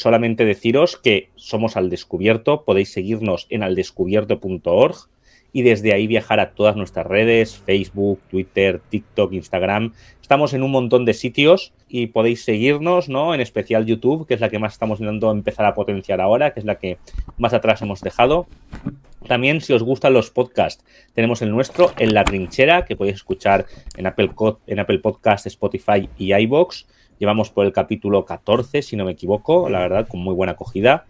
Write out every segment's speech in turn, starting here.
solamente deciros que somos al descubierto, podéis seguirnos en aldescubierto.org y desde ahí viajar a todas nuestras redes, Facebook, Twitter, TikTok, Instagram. Estamos en un montón de sitios y podéis seguirnos, ¿no? En especial YouTube, que es la que más estamos intentando empezar a potenciar ahora, que es la que más atrás hemos dejado. También, si os gustan los podcasts, tenemos el nuestro en La Trinchera, que podéis escuchar en Apple, en Apple Podcast, Spotify y iBox. Llevamos por el capítulo 14, si no me equivoco, la verdad, con muy buena acogida.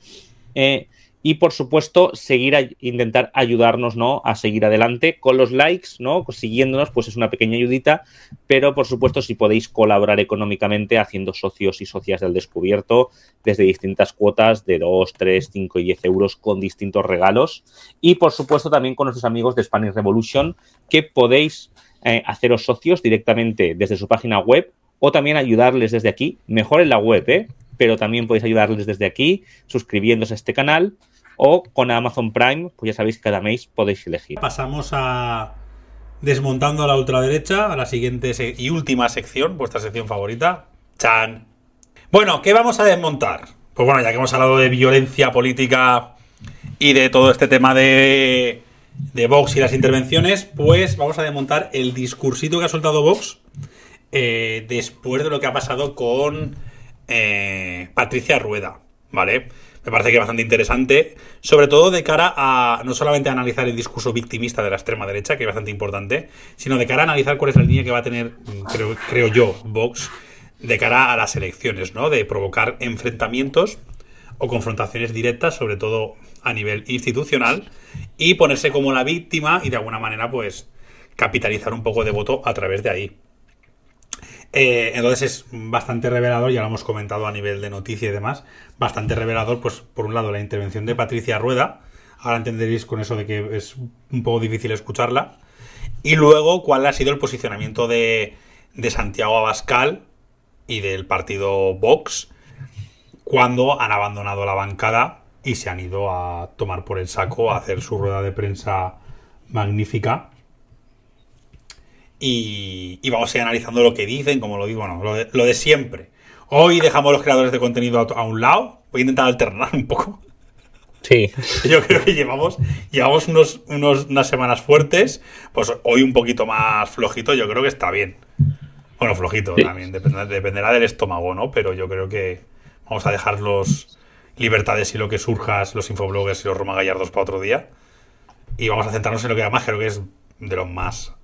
Eh, y por supuesto, seguir a, intentar ayudarnos a seguir adelante con los likes, ¿no? Siguiéndonos, pues es una pequeña ayudita, pero por supuesto, si podéis colaborar económicamente haciendo socios y socias del descubierto desde distintas cuotas de 2, 3, 5 y 10 euros con distintos regalos. Y por supuesto, también con nuestros amigos de Spanish Revolution, que podéis eh, haceros socios directamente desde su página web o también ayudarles desde aquí, mejor en la web, ¿eh? pero también podéis ayudarles desde aquí suscribiéndose a este canal o con Amazon Prime, pues ya sabéis que cada mes podéis elegir. Pasamos a desmontando a la ultraderecha, a la siguiente y última sección, vuestra sección favorita, Chan. Bueno, ¿qué vamos a desmontar? Pues bueno, ya que hemos hablado de violencia política y de todo este tema de, de Vox y las intervenciones, pues vamos a desmontar el discursito que ha soltado Vox eh, después de lo que ha pasado con eh, Patricia Rueda, ¿vale? Me parece que es bastante interesante, sobre todo de cara a no solamente analizar el discurso victimista de la extrema derecha, que es bastante importante, sino de cara a analizar cuál es la línea que va a tener, mm, creo, creo yo, Vox de cara a las elecciones, ¿no? De provocar enfrentamientos o confrontaciones directas, sobre todo a nivel institucional, y ponerse como la víctima y de alguna manera, pues, capitalizar un poco de voto a través de ahí. Eh, entonces es bastante revelador, ya lo hemos comentado a nivel de noticia y demás, bastante revelador, pues por un lado la intervención de Patricia Rueda, ahora entenderéis con eso de que es un poco difícil escucharla, y luego cuál ha sido el posicionamiento de, de Santiago Abascal y del partido Vox cuando han abandonado la bancada y se han ido a tomar por el saco, a hacer su rueda de prensa magnífica y, vamos a ir analizando lo que dicen, como lo digo, lo de, siempre. Hoy dejamos los creadores de contenido a, un lado, voy a intentar alternar un poco. Sí. Yo creo que llevamos, llevamos unas semanas fuertes, pues hoy un poquito más flojito, yo creo que está bien. Bueno, flojito también, dependerá, del estómago, ¿no? Pero yo creo que vamos a dejar los libertades y lo que surjas, los infobloggers y los Roma Gallardos para otro día. Y vamos a centrarnos en lo que además creo que es de los más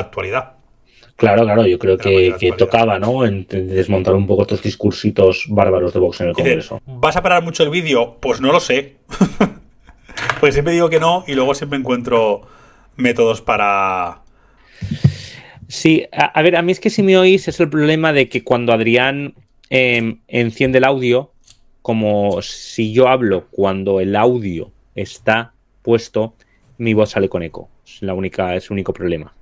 actualidad. Claro, claro, yo creo que, tocaba, ¿no? desmontar un poco estos discursitos bárbaros de Vox en el Congreso. ¿Vas a parar mucho el vídeo? Pues no lo sé. pues siempre digo que no y luego siempre encuentro métodos para... Sí, a, ver, a mí es que si me oís es el problema de que cuando Adrián em, enciende el audio, como si yo hablo cuando el audio está puesto, mi voz sale con eco. Es, la única, es el único problema.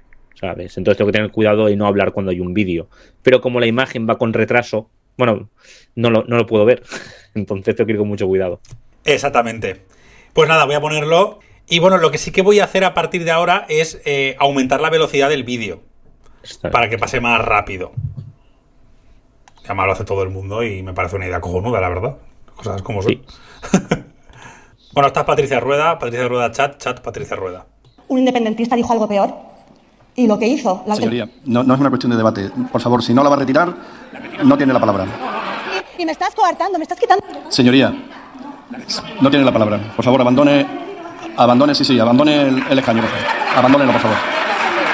Entonces tengo que tener cuidado y no hablar cuando hay un vídeo. Pero como la imagen va con retraso, bueno, no lo, puedo ver. Entonces tengo que ir con mucho cuidado. Exactamente. Pues nada, voy a ponerlo. Y bueno, lo que sí que voy a hacer a partir de ahora es eh, aumentar la velocidad del vídeo. Para que pase más rápido. Además lo hace todo el mundo y me parece una idea cojonuda, la verdad. Cosas como soy bueno, estás Patricia Rueda, Patricia Rueda chat, chat Patricia Rueda. Un independentista dijo algo peor y lo que hizo. La... Señoría, no, es una cuestión de debate. Por favor, si no la va a retirar, no tiene la palabra. Y, me estás coartando, me estás quitando. Señoría, no tiene la palabra. Por favor, abandone, abandone, sí, sí, abandone el, escaño, por Abandónelo, por favor.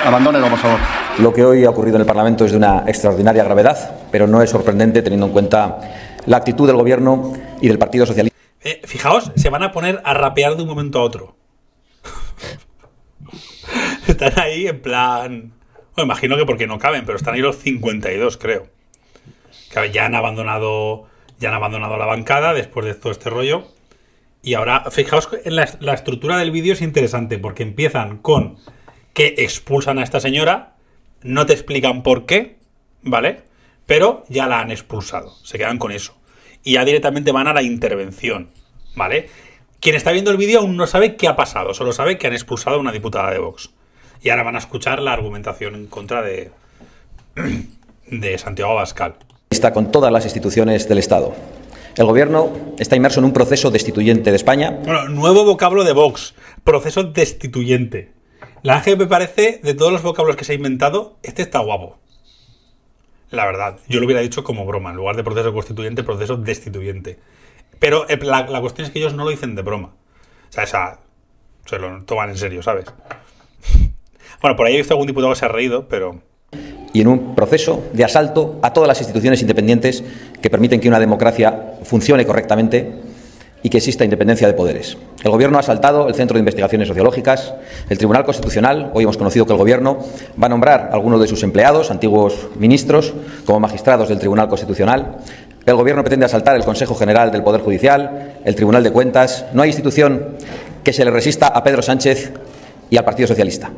Abandónelo, por favor. Lo que hoy ha ocurrido en el Parlamento es de una extraordinaria gravedad, pero no es sorprendente teniendo en cuenta la actitud del Gobierno y del Partido Socialista. Eh, fijaos, se van a poner a rapear de un momento a otro. Están ahí en plan... Bueno, imagino que porque no caben, pero están ahí los 52, creo. Que ya han abandonado, ya han abandonado la bancada después de todo este rollo. Y ahora, fijaos, en la, la estructura del vídeo es interesante porque empiezan con que expulsan a esta señora, no te explican por qué, ¿vale? Pero ya la han expulsado, se quedan con eso. Y ya directamente van a la intervención, ¿vale? Quien está viendo el vídeo aún no sabe qué ha pasado, solo sabe que han expulsado a una diputada de Vox. Y ahora van a escuchar la argumentación en contra de, de Santiago Abascal. Está con todas las instituciones del Estado. El gobierno está inmerso en un proceso destituyente de España. Bueno, nuevo vocablo de Vox, proceso destituyente. La ángel me parece, de todos los vocablos que se ha inventado, este está guapo. La verdad, yo lo hubiera dicho como broma, en lugar de proceso constituyente, proceso destituyente. Pero eh, la, cuestión es que ellos no lo dicen de broma. O sea, esa, se lo toman en serio, ¿sabes? Bueno, por ahí he visto algún diputado que se ha reído, pero y en un proceso de asalto a todas las instituciones independientes que permiten que una democracia funcione correctamente y que exista independencia de poderes. El Gobierno ha asaltado el Centro de Investigaciones Sociológicas, el Tribunal Constitucional, hoy hemos conocido que el Gobierno va a nombrar a algunos de sus empleados, antiguos ministros, como magistrados del Tribunal Constitucional, el Gobierno pretende asaltar el Consejo General del Poder Judicial, el Tribunal de Cuentas, no hay institución que se le resista a Pedro Sánchez y al Partido Socialista.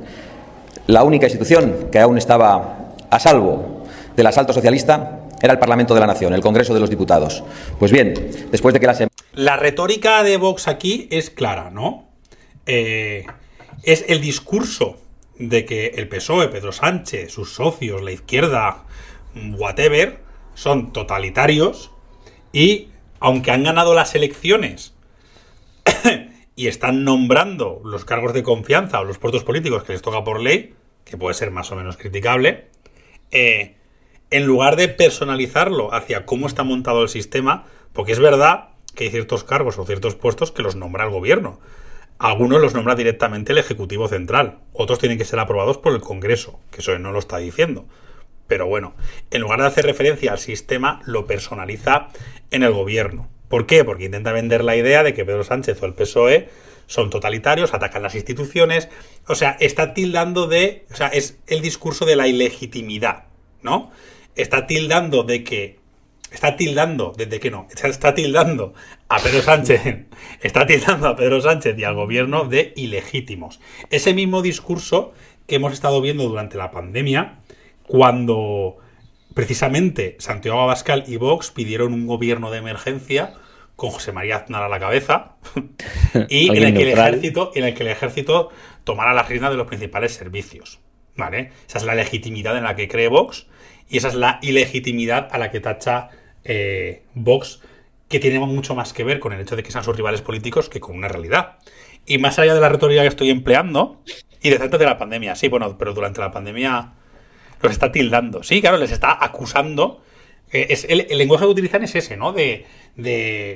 La única institución que aún estaba a salvo del asalto socialista era el Parlamento de la Nación, el Congreso de los Diputados. Pues bien, después de que la... La retórica de Vox aquí es clara, ¿no? Eh, es el discurso de que el PSOE, Pedro Sánchez, sus socios, la izquierda, whatever, son totalitarios y, aunque han ganado las elecciones y están nombrando los cargos de confianza o los puestos políticos que les toca por ley, que puede ser más o menos criticable, eh, en lugar de personalizarlo hacia cómo está montado el sistema, porque es verdad que hay ciertos cargos o ciertos puestos que los nombra el gobierno. Algunos los nombra directamente el Ejecutivo Central, otros tienen que ser aprobados por el Congreso, que eso no lo está diciendo. Pero bueno, en lugar de hacer referencia al sistema, lo personaliza en el gobierno. ¿Por qué? Porque intenta vender la idea de que Pedro Sánchez o el PSOE son totalitarios, atacan las instituciones, o sea, está tildando de, o sea, es el discurso de la ilegitimidad, ¿no? Está tildando de que está tildando, desde que no, está, tildando a Pedro Sánchez, está tildando a Pedro Sánchez y al gobierno de ilegítimos. Ese mismo discurso que hemos estado viendo durante la pandemia, cuando precisamente Santiago Abascal y Vox pidieron un gobierno de emergencia con José María Aznar a la cabeza y en el, que el ejército, en el que el ejército tomara las riendas de los principales servicios. ¿Vale? Esa es la legitimidad en la que cree Vox y esa es la ilegitimidad a la que tacha eh, Vox, que tiene mucho más que ver con el hecho de que sean sus rivales políticos que con una realidad. Y más allá de la retórica que estoy empleando, y de tanto de la pandemia, sí, bueno, pero durante la pandemia los está tildando. Sí, claro, les está acusando eh, el, lenguaje que utilizan es ese, ¿no? De,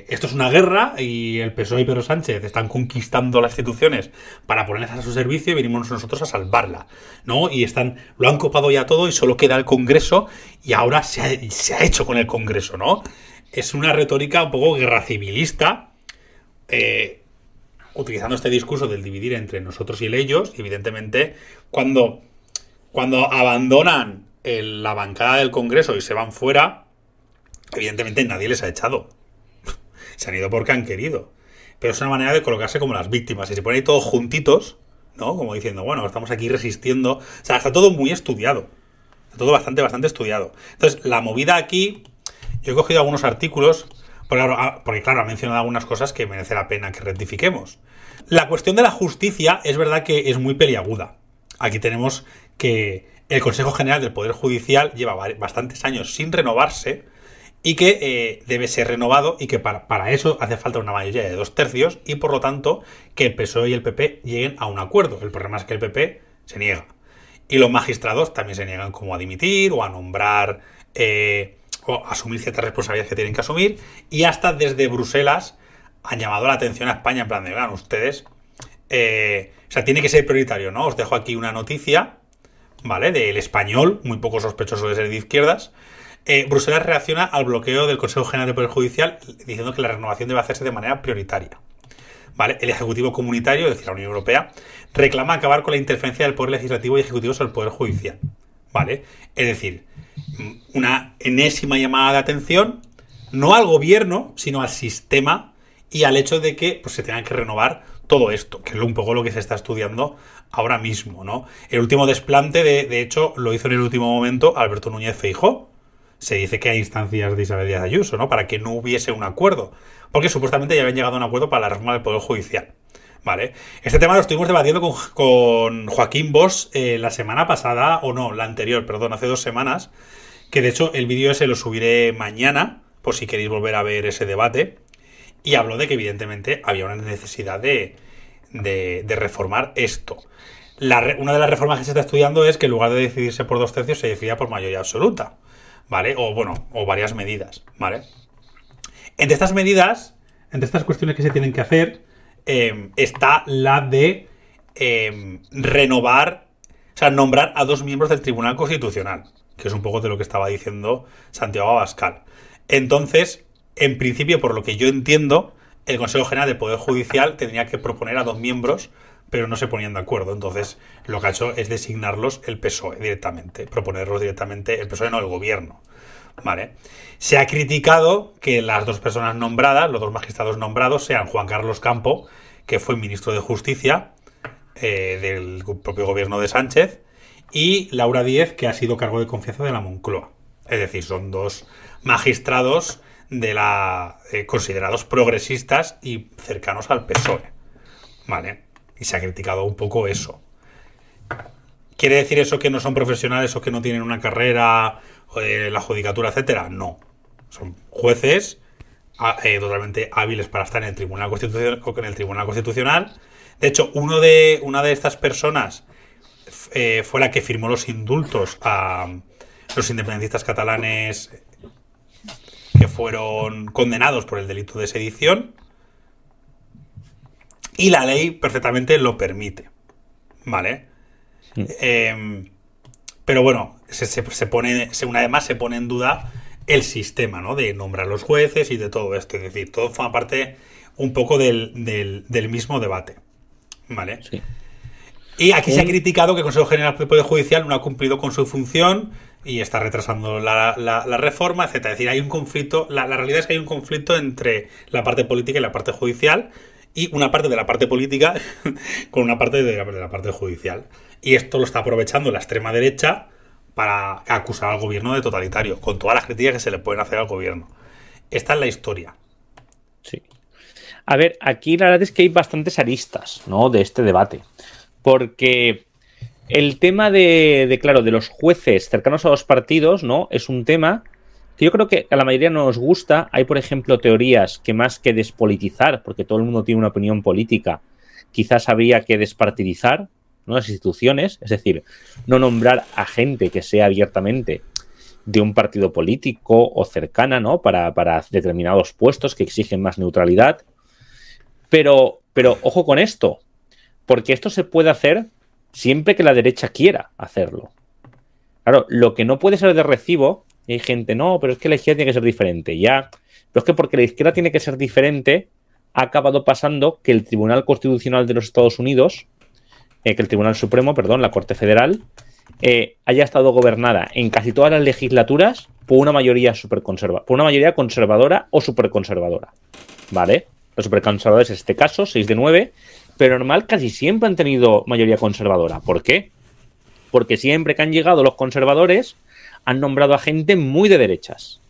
esto es una guerra y el PSOE y Pedro Sánchez están conquistando las instituciones para ponerlas a su servicio y venimos nosotros a salvarla, ¿no? Y están, lo han copado ya todo y solo queda el Congreso y ahora se ha, hecho con el Congreso, ¿no? Es una retórica un poco guerra civilista, eh, utilizando este discurso del dividir entre nosotros y el ellos, evidentemente cuando, abandonan la bancada del Congreso y se van fuera, Evidentemente nadie les ha echado. se han ido porque han querido. Pero es una manera de colocarse como las víctimas. Y se ponen ahí todos juntitos, ¿no? Como diciendo, bueno, estamos aquí resistiendo. O sea, está todo muy estudiado. Está todo bastante, bastante estudiado. Entonces, la movida aquí, yo he cogido algunos artículos, porque ah, porque, claro, ha mencionado algunas cosas que merece la pena que rectifiquemos. La cuestión de la justicia es verdad que es muy peliaguda. Aquí tenemos que el Consejo General del Poder Judicial lleva bastantes años sin renovarse y que eh, debe ser renovado y que para, eso hace falta una mayoría de dos tercios y por lo tanto que el PSOE y el PP lleguen a un acuerdo. El problema es que el PP se niega. Y los magistrados también se niegan como a dimitir o a nombrar eh, o a asumir ciertas responsabilidades que tienen que asumir y hasta desde Bruselas han llamado la atención a España en plan de, ustedes, eh, o sea, tiene que ser prioritario, ¿no? Os dejo aquí una noticia, ¿vale? Del español, muy poco sospechoso de ser de izquierdas, eh, Bruselas reacciona al bloqueo del Consejo General del Poder Judicial diciendo que la renovación debe hacerse de manera prioritaria. ¿Vale? El Ejecutivo Comunitario, es decir, la Unión Europea, reclama acabar con la interferencia del Poder Legislativo y Ejecutivo sobre el Poder Judicial. ¿Vale? Es decir, mm, una enésima llamada de atención, no al gobierno, sino al sistema y al hecho de que pues, se tenga que renovar todo esto, que es un poco lo que se está estudiando ahora mismo, ¿no? El último desplante, de, de hecho, lo hizo en el último momento Alberto Núñez Feijó, se dice que hay instancias de Isabel Díaz Ayuso, ¿no? Para que no hubiese un acuerdo. Porque supuestamente ya habían llegado a un acuerdo para la reforma del Poder Judicial. ¿Vale? Este tema lo estuvimos debatiendo con, Joaquín Bosch eh, la semana pasada, o no, la anterior, perdón, hace dos semanas. Que de hecho el vídeo ese lo subiré mañana, por si queréis volver a ver ese debate. Y habló de que evidentemente había una necesidad de, reformar esto. una de las reformas que se está estudiando es que en lugar de decidirse por dos tercios se decida por mayoría absoluta. ¿vale? O bueno, o varias medidas, ¿vale? Entre estas medidas, entre estas cuestiones que se tienen que hacer, em, está la de em, renovar, o sea, nombrar a dos miembros del Tribunal Constitucional, que es un poco de lo que estaba diciendo Santiago Abascal. Entonces, en principio, por lo que yo entiendo, el Consejo General del Poder Judicial tendría que proponer a dos miembros pero no se ponían de acuerdo. Entonces, lo que ha hecho es designarlos el PSOE directamente, proponerlos directamente el PSOE, no el gobierno. Vale. Se ha criticado que las dos personas nombradas, los dos magistrados nombrados, sean Juan Carlos Campo, que fue ministro de Justicia eh, del propio gobierno de Sánchez, y Laura Díez, que ha sido cargo de confianza de la Moncloa. Es decir, son dos magistrados de la eh, considerados progresistas y cercanos al PSOE. Vale y se ha criticado un poco eso. ¿Quiere decir eso que no son profesionales o que no tienen una carrera, eh, la judicatura, etcétera? No. Son jueces eh, totalmente hábiles para estar en el Tribunal Constitucional. el Tribunal Constitucional. De hecho, uno de, una de estas personas eh, fue la que firmó los indultos a los independentistas catalanes que fueron condenados por el delito de sedición y la ley perfectamente lo permite. ¿Vale? Mm. Em, pero bueno, se, se, se pone, se pone en duda el sistema, ¿no? De nombrar los jueces y de todo esto. Es decir, todo forma parte un poco del, mismo debate. ¿Vale? Sí. Y aquí se ha criticado que el Consejo General del Poder Judicial no ha cumplido con su función y está retrasando la, la, reforma, etc. Es decir, hay un conflicto, la, la, realidad es que hay un conflicto entre la parte política y la parte judicial y una parte de la parte política con una parte de la, parte judicial. Y esto lo está aprovechando la extrema derecha para acusar al gobierno de totalitario, con todas las críticas que se le pueden hacer al gobierno. Esta es la historia. Sí. A ver, aquí la verdad es que hay bastantes aristas, ¿no? De este debate. Porque el tema de, de claro, de los jueces cercanos a los partidos, ¿no? Es un tema yo creo que a la mayoría no nos gusta. Hay, por ejemplo, teorías que más que despolitizar, porque todo el mundo tiene una opinión política, quizás habría que despartidizar las instituciones, es decir, no nombrar a gente que sea abiertamente de un partido político o cercana, ¿no? Para, para determinados puestos que exigen más neutralidad. Pero, pero ojo con esto, porque esto se puede hacer siempre que la derecha quiera hacerlo. Claro, lo que no puede ser de recibo y hay gente, no, pero es que la izquierda tiene que ser diferente. Ya, pero es que porque la izquierda tiene que ser diferente, ha acabado pasando que el Tribunal Constitucional de los Estados Unidos, eh, que el Tribunal Supremo, perdón, la Corte Federal, eh, haya estado gobernada en casi todas las legislaturas por una mayoría por una mayoría conservadora o superconservadora. ¿Vale? Los superconservadores en este caso, 6 de 9, pero normal casi siempre han tenido mayoría conservadora. ¿Por qué? Porque siempre que han llegado los conservadores, han nombrado a gente muy de derechas.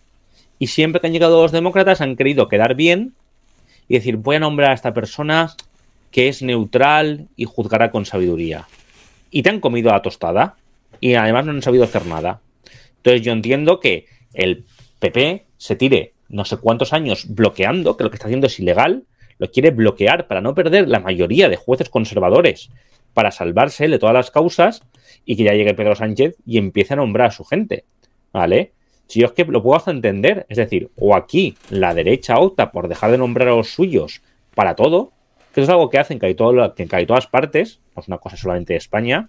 Y siempre que han llegado los demócratas han querido quedar bien y decir, voy a nombrar a esta persona que es neutral y juzgará con sabiduría. Y te han comido la tostada y además no han sabido hacer nada. Entonces yo entiendo que el PP se tire no sé cuántos años bloqueando, que lo que está haciendo es ilegal, lo quiere bloquear para no perder la mayoría de jueces conservadores, para salvarse de todas las causas y que ya llegue Pedro Sánchez y empiece a nombrar a su gente, ¿vale? Si yo es que lo puedo hasta entender, es decir, o aquí la derecha opta por dejar de nombrar a los suyos para todo, que eso es algo que hacen que hay, que hay todas partes, no es una cosa solamente de España,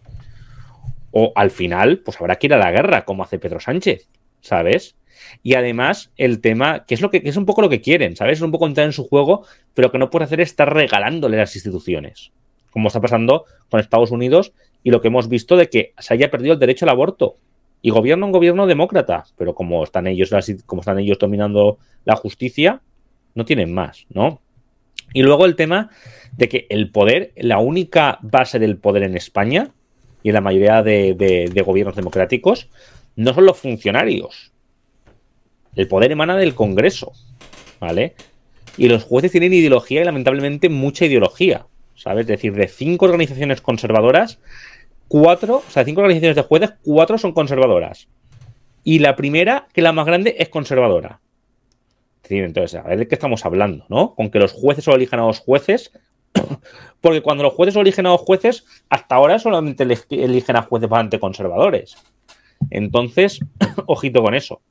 o al final, pues habrá que ir a la guerra, como hace Pedro Sánchez, ¿sabes? Y además, el tema, que es lo que es un poco lo que quieren, ¿sabes? Es un poco entrar en su juego, pero que no puede hacer es estar regalándole las instituciones. Como está pasando con Estados Unidos, y lo que hemos visto de que se haya perdido el derecho al aborto. Y gobierna un gobierno demócrata, pero como están ellos, como están ellos dominando la justicia, no tienen más, ¿no? Y luego el tema de que el poder, la única base del poder en España y en la mayoría de gobiernos democráticos, no son los funcionarios. El poder emana del Congreso, ¿vale? Y los jueces tienen ideología y lamentablemente mucha ideología. ¿sabes? Es decir, de cinco organizaciones conservadoras, cuatro, o sea, cinco organizaciones de jueces, cuatro son conservadoras. Y la primera, que la más grande, es conservadora. Entonces, a ver de qué estamos hablando, ¿no? Con que los jueces solo eligen a los jueces, porque cuando los jueces eligen a los jueces, hasta ahora solamente eligen a jueces bastante conservadores. Entonces, ojito con eso.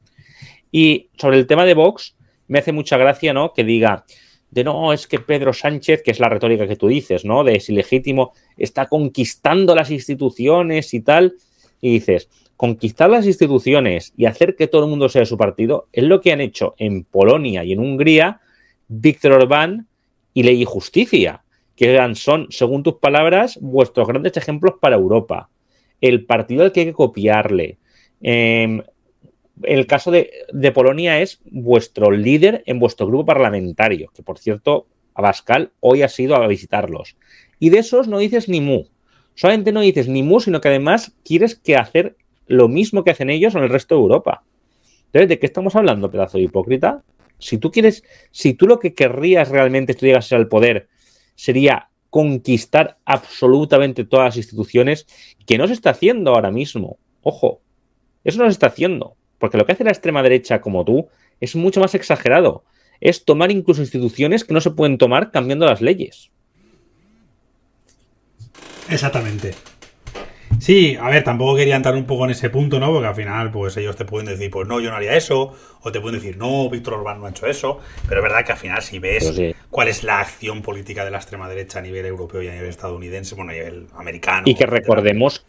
Y sobre el tema de Vox, me hace mucha gracia, ¿no? Que diga, de no, es que Pedro Sánchez, que es la retórica que tú dices, ¿no? De es ilegítimo, está conquistando las instituciones y tal. Y dices, conquistar las instituciones y hacer que todo el mundo sea de su partido es lo que han hecho en Polonia y en Hungría Víctor Orbán y Ley y Justicia, que son, según tus palabras, vuestros grandes ejemplos para Europa. El partido al que hay que copiarle. Em, el caso de, Polonia es vuestro líder en vuestro grupo parlamentario, que por cierto, Abascal hoy ha sido a visitarlos. Y de esos no dices ni mu. Solamente no dices ni mu, sino que además quieres que hacer lo mismo que hacen ellos en el resto de Europa. Entonces, ¿de qué estamos hablando, pedazo de hipócrita? Si tú quieres, si tú lo que querrías realmente si tú llegas al poder sería conquistar absolutamente todas las instituciones, que no se está haciendo ahora mismo. Ojo, eso no se está haciendo. Porque lo que hace la extrema derecha como tú es mucho más exagerado. Es tomar incluso instituciones que no se pueden tomar cambiando las leyes. Exactamente. Sí, a ver, tampoco quería entrar un poco en ese punto, ¿no? Porque al final, pues ellos te pueden decir, pues no, yo no haría eso, o te pueden decir, no, Víctor Orbán no ha hecho eso, pero es verdad que al final si ves pues cuál es la acción política de la extrema derecha a nivel europeo y a nivel estadounidense, bueno, a nivel americano. Y que recordemos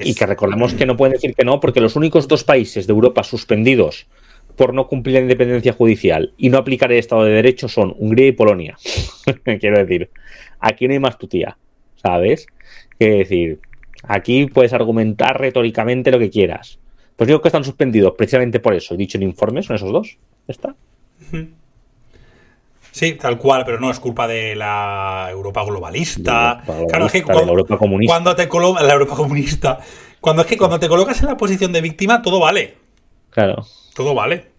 y que recordemos que no pueden decir que no, porque los únicos dos países de Europa suspendidos por no cumplir la independencia judicial y no aplicar el Estado de Derecho son Hungría y Polonia. Quiero decir, aquí no hay más tutía, ¿sabes? Quiero decir, aquí puedes argumentar retóricamente lo que quieras. Pues digo que están suspendidos precisamente por eso. He dicho en informes, son esos dos. ¿Está? Sí, tal cual, pero no es culpa de la Europa globalista. claro, que cuando, te comunista. Cuando es que cuando te colocas en la posición de víctima, todo vale. Claro. Todo vale.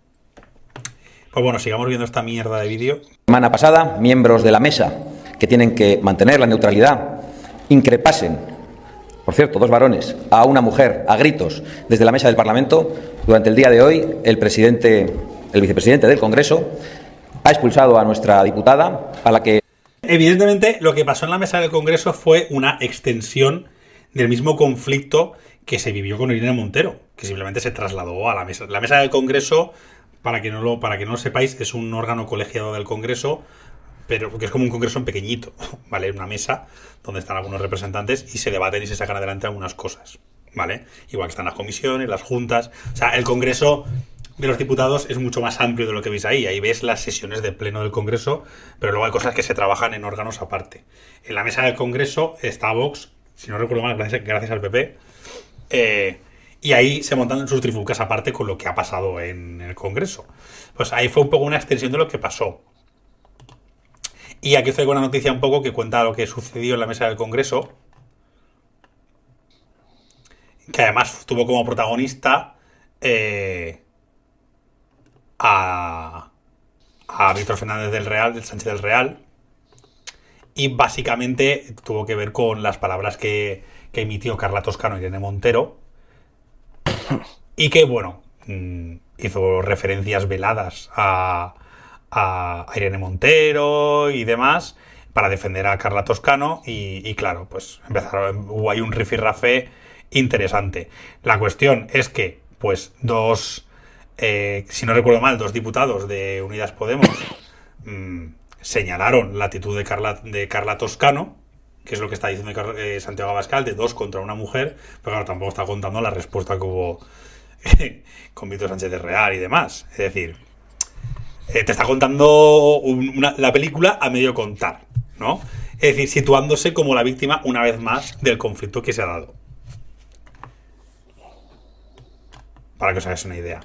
Pues bueno, sigamos viendo esta mierda de vídeo. Semana pasada, miembros de la mesa que tienen que mantener la neutralidad increpasen, por cierto, dos varones, a una mujer a gritos desde la mesa del Parlamento. Durante el día de hoy, el presidente, el vicepresidente del Congreso ha expulsado a nuestra diputada, a la que... Evidentemente, lo que pasó en la mesa del Congreso fue una extensión del mismo conflicto que se vivió con Irina Montero, que simplemente se trasladó a la mesa. La mesa del Congreso, para que no lo, para que no lo sepáis, es un órgano colegiado del Congreso, pero que es como un congreso en pequeñito, ¿vale? Una mesa donde están algunos representantes y se debaten y se sacan adelante algunas cosas, ¿vale? Igual que están las comisiones, las juntas. O sea, el Congreso de los diputados es mucho más amplio de lo que veis ahí. Ahí ves las sesiones de pleno del Congreso, pero luego hay cosas que se trabajan en órganos aparte. En la mesa del Congreso está Vox, si no recuerdo mal, gracias, al PP, eh, y ahí se montan sus trifulcas aparte con lo que ha pasado en el Congreso. Pues ahí fue un poco una extensión de lo que pasó. Y aquí estoy traigo una noticia un poco que cuenta lo que sucedió en la mesa del Congreso, que además tuvo como protagonista... Eh, a, a Víctor Fernández del Real, del Sánchez del Real, y básicamente tuvo que ver con las palabras que, emitió Carla Toscano y Irene Montero, y que, bueno, mm, hizo referencias veladas a, a, Irene Montero y demás para defender a Carla Toscano y, claro, pues empezaron, hubo ahí un rifirrafe interesante. La cuestión es que, pues, dos eh, si no recuerdo mal, dos diputados de Unidas Podemos mm, señalaron la actitud de Carla, Toscano, que es lo que está diciendo eh, Santiago Abascal, de dos contra una mujer, pero claro, tampoco está contando la respuesta que hubo con Víctor Sánchez de Real y demás. Es decir, eh, te está contando la película a medio contar, ¿no? Es decir, situándose como la víctima una vez más del conflicto que se ha dado. Para que os hagáis una idea.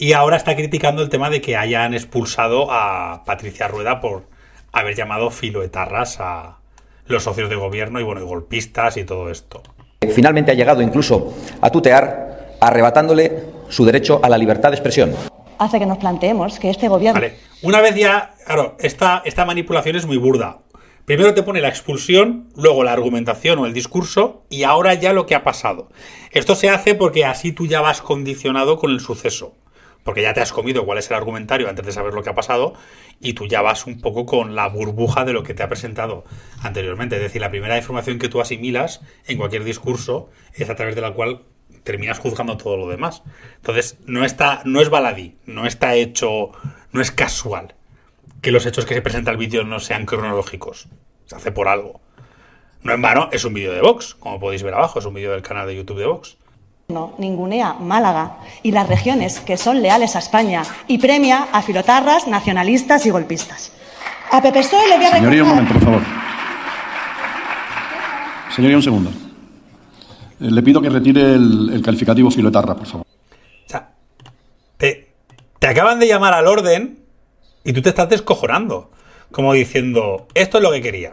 Y ahora está criticando el tema de que hayan expulsado a Patricia Rueda por haber llamado filoetarras a los socios de gobierno y bueno, golpistas y todo esto. Finalmente ha llegado incluso a tutear arrebatándole su derecho a la libertad de expresión. Hace que nos planteemos que este gobierno... Vale. Una vez ya, claro, esta manipulación es muy burda. Primero te pone la expulsión, luego la argumentación o el discurso, y ahora ya lo que ha pasado. Esto se hace porque así tú ya vas condicionado con el suceso porque ya te has comido cuál es el argumentario antes de saber lo que ha pasado y tú ya vas un poco con la burbuja de lo que te ha presentado anteriormente. Es decir, la primera información que tú asimilas en cualquier discurso es a través de la cual terminas juzgando todo lo demás. Entonces, no está, no es baladí, no está hecho, no es casual que los hechos que se presenta el vídeo no sean cronológicos. Se hace por algo. No en vano, es un vídeo de Vox, como podéis ver abajo, es un vídeo del canal de YouTube de Vox ningunea Málaga y las regiones que son leales a España y premia a filotarras, nacionalistas y golpistas. A Pepe Soy le voy a Señoría, un momento, por favor. Señoría, un segundo. Eh, le pido que retire el, calificativo filotarra, por favor. O sea, te, te acaban de llamar al orden y tú te estás descojonando. Como diciendo, esto es lo que quería.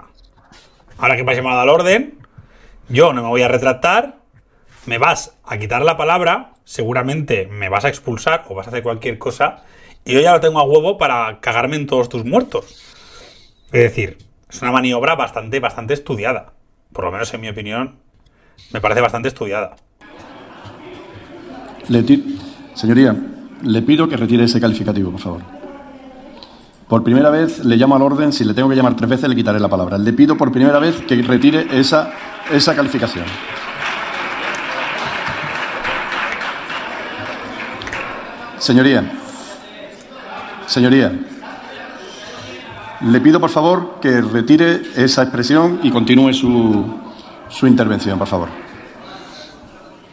Ahora que me has llamado al orden, yo no me voy a retractar me vas a quitar la palabra, seguramente me vas a expulsar o vas a hacer cualquier cosa, y yo ya lo tengo a huevo para cagarme en todos tus muertos. Es decir, es una maniobra bastante, bastante estudiada. Por lo menos en mi opinión, me parece bastante estudiada. Señoría, le pido que retire ese calificativo, por favor. Por primera vez le llamo al orden, si le tengo que llamar tres veces le quitaré la palabra. Le pido por primera vez que retire esa, esa calificación. Señoría, señoría, le pido por favor que retire esa expresión y continúe su, su intervención, por favor.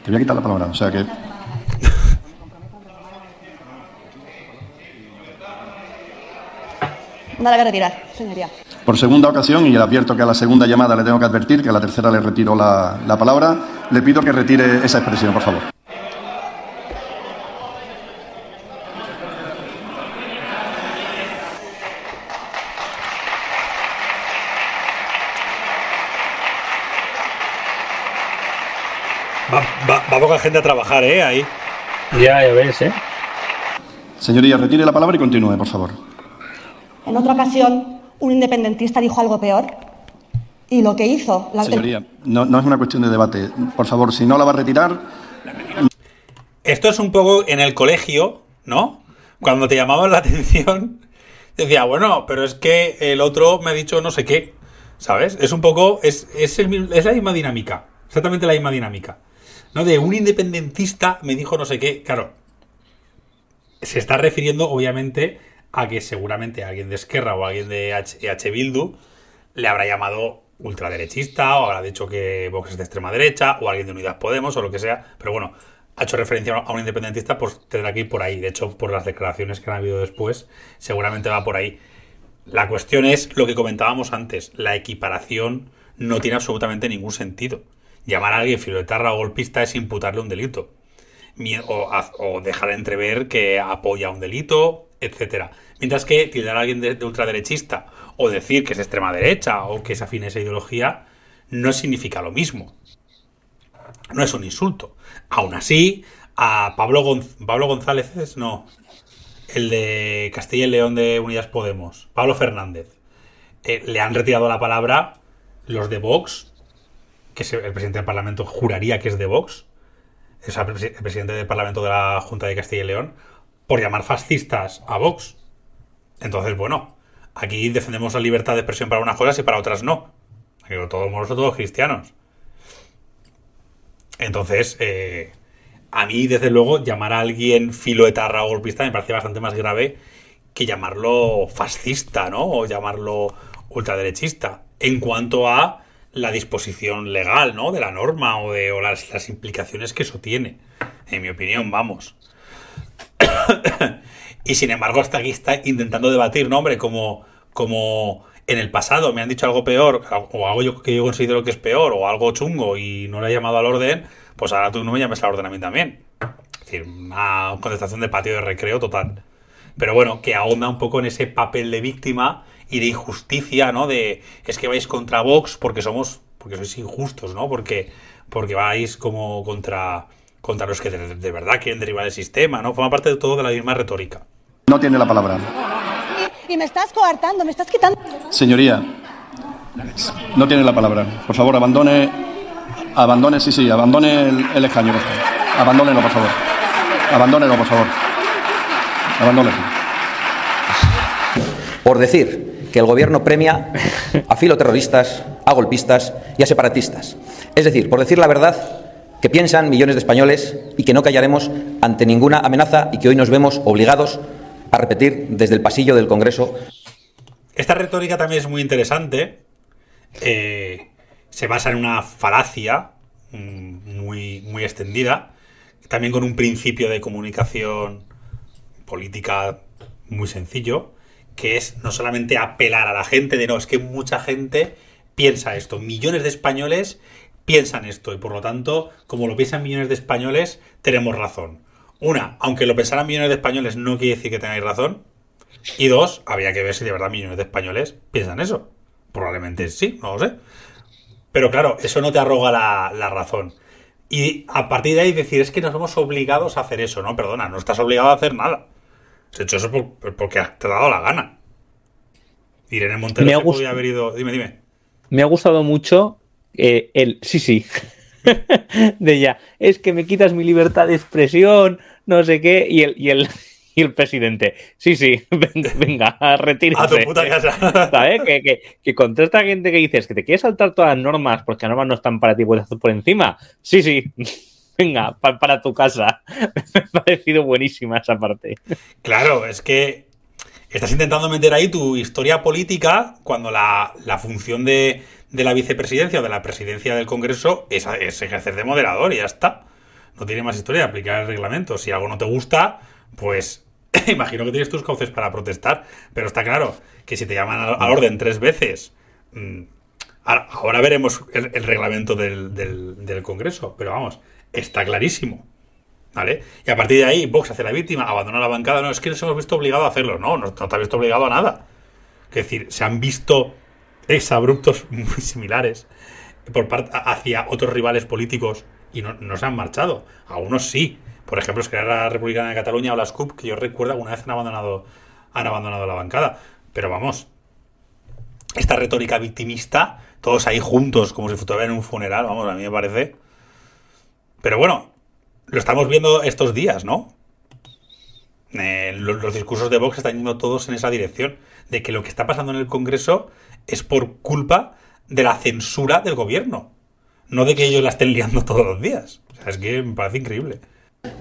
Te voy a quitar la palabra, o sea que. Nada que retirar, señoría. Por segunda ocasión, y le advierto que a la segunda llamada le tengo que advertir, que a la tercera le retiro la palabra, le pido que retire esa expresión, por favor. gente a trabajar, ¿eh? Ahí. Ya, ya ves, ¿eh? Señoría, retire la palabra y continúe, por favor. En otra ocasión, un independentista dijo algo peor. Y lo que hizo. La... Señoría, no, no es una cuestión de debate. Por favor, si no la va a retirar. Esto es un poco en el colegio, ¿no? Cuando te llamaban la atención, decía, bueno, pero es que el otro me ha dicho no sé qué. ¿Sabes? Es un poco. Es, es, es la misma dinámica. Exactamente la misma dinámica. No, de un independentista me dijo no sé qué. Claro, se está refiriendo obviamente a que seguramente alguien de Esquerra o alguien de H, Bildu le habrá llamado ultraderechista o habrá dicho que Vox es de extrema derecha o alguien de Unidas Podemos o lo que sea. Pero bueno, ha hecho referencia a un independentista, pues tendrá que ir por ahí. De hecho, por las declaraciones que han habido después, seguramente va por ahí. La cuestión es lo que comentábamos antes, la equiparación no tiene absolutamente ningún sentido llamar a alguien filoetarra o golpista es imputarle un delito. O, dejar entrever que apoya un delito, etc. Mientras que tildar a alguien de, ultraderechista o decir que es extrema derecha o que es afín a esa ideología no significa lo mismo. No es un insulto. Aún así, a Pablo, González, no, el de Castilla y León de Unidas Podemos, Pablo Fernández, eh, le han retirado la palabra los de Vox que el presidente del Parlamento juraría que es de Vox, es el presidente del Parlamento de la Junta de Castilla y León, por llamar fascistas a Vox. Entonces, bueno, aquí defendemos la libertad de expresión para unas cosas y para otras no. Pero todos somos todos cristianos. Entonces, eh, a mí, desde luego, llamar a alguien filoetarra o golpista me parece bastante más grave que llamarlo fascista, ¿no? O llamarlo ultraderechista. En cuanto a la disposición legal, ¿no? De la norma o de las, implicaciones que eso tiene. En mi opinión, vamos. y sin embargo, hasta aquí está intentando debatir, ¿no? Hombre, como, como en el pasado me han dicho algo peor, o algo yo, que yo considero que es peor, o algo chungo y no le he llamado al orden, pues ahora tú no me llames al orden a mí también. Es decir, una contestación de patio de recreo total. Pero bueno, que ahonda un poco en ese papel de víctima y de injusticia, ¿no? De es que vais contra Vox porque somos, porque sois injustos, ¿no? Porque, porque vais como contra, contra los que de, verdad quieren derivar el sistema, ¿no? Forma parte de todo de la misma retórica. No tiene la palabra. Y, me estás coartando, me estás quitando. Señoría, no tiene la palabra. Por favor, abandone, abandone, sí, sí, abandone el, el escaño. Abandónelo, por favor. Abandónelo, por favor. Abandónelo. Por decir, que el gobierno premia a filoterroristas, a golpistas y a separatistas. Es decir, por decir la verdad, que piensan millones de españoles y que no callaremos ante ninguna amenaza y que hoy nos vemos obligados a repetir desde el pasillo del Congreso. Esta retórica también es muy interesante. Eh, se basa en una falacia mm, muy, muy extendida, también con un principio de comunicación política muy sencillo, que es no solamente apelar a la gente de no, es que mucha gente piensa esto, millones de españoles piensan esto y por lo tanto, como lo piensan millones de españoles, tenemos razón. Una, aunque lo pensaran millones de españoles no quiere decir que tengáis razón. Y dos, había que ver si de verdad millones de españoles piensan eso. Probablemente sí, no lo sé. Pero claro, eso no te arroga la, razón. Y a partir de ahí decir, es que nos somos obligados a hacer eso, ¿no? Perdona, no estás obligado a hacer nada. Se ha hecho eso porque te ha dado la gana. Irene Montero me ha haber ido. Dime, dime. Me ha gustado mucho eh, el sí, sí. de ya. Es que me quitas mi libertad de expresión, no sé qué. Y el, y el, y el presidente. Sí, sí, venga, venga retírate. A tu puta casa. ¿Sabes? Que, que, que, esta gente que dices que te quieres saltar todas las normas porque las normas no están para ti, por encima. Sí, sí. venga, para tu casa. Me ha parecido buenísima esa parte. Claro, es que estás intentando meter ahí tu historia política cuando la, función de, la vicepresidencia o de la presidencia del Congreso es, es ejercer de moderador y ya está. No tiene más historia aplicar el reglamento. Si algo no te gusta, pues imagino que tienes tus cauces para protestar, pero está claro que si te llaman al, orden tres veces, mm, ahora veremos el, reglamento del, Congreso, pero vamos, está clarísimo. ¿Vale? Y a partir de ahí, Vox hace la víctima, abandona la bancada. No, es que nos hemos visto obligados a hacerlo. No, no, no te visto obligado a nada. Es decir, se han visto exabruptos muy similares por hacia otros rivales políticos y no, se han marchado. A unos sí. Por ejemplo, es que la República de Cataluña o las CUP, que yo recuerdo alguna vez han abandonado, han abandonado la bancada. Pero vamos, esta retórica victimista, todos ahí juntos, como si fueran en un funeral, vamos, a mí me parece pero bueno, lo estamos viendo estos días, ¿no? Eh, los, los, discursos de Vox están yendo todos en esa dirección, de que lo que está pasando en el Congreso es por culpa de la censura del gobierno, no de que ellos la estén liando todos los días. O sea, es que me parece increíble.